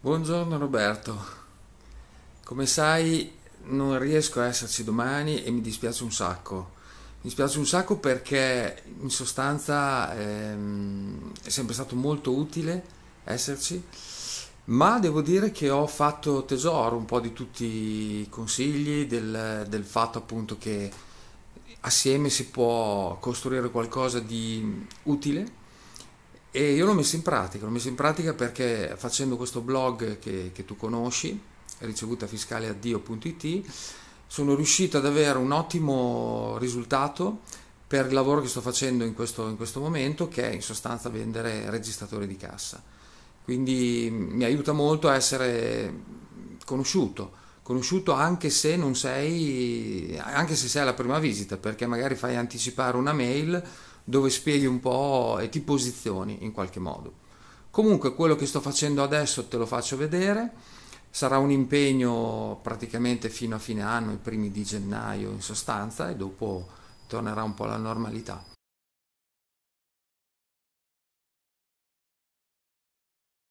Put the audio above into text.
Buongiorno Roberto, come sai non riesco a esserci domani e mi dispiace un sacco. Mi dispiace un sacco perché in sostanza ehm, è sempre stato molto utile esserci, ma devo dire che ho fatto tesoro un po' di tutti i consigli, del, del fatto appunto che assieme si può costruire qualcosa di utile e io l'ho messo in pratica, l'ho messo in pratica perché facendo questo blog che, che tu conosci, ricevutafiscaleaddio.it, sono riuscito ad avere un ottimo risultato per il lavoro che sto facendo in questo, in questo momento, che è in sostanza vendere registratori di cassa. Quindi mm, mi aiuta molto a essere conosciuto conosciuto anche se non sei, anche se sei alla prima visita, perché magari fai anticipare una mail dove spieghi un po' e ti posizioni in qualche modo. Comunque quello che sto facendo adesso te lo faccio vedere, sarà un impegno praticamente fino a fine anno, i primi di gennaio in sostanza e dopo tornerà un po' alla normalità.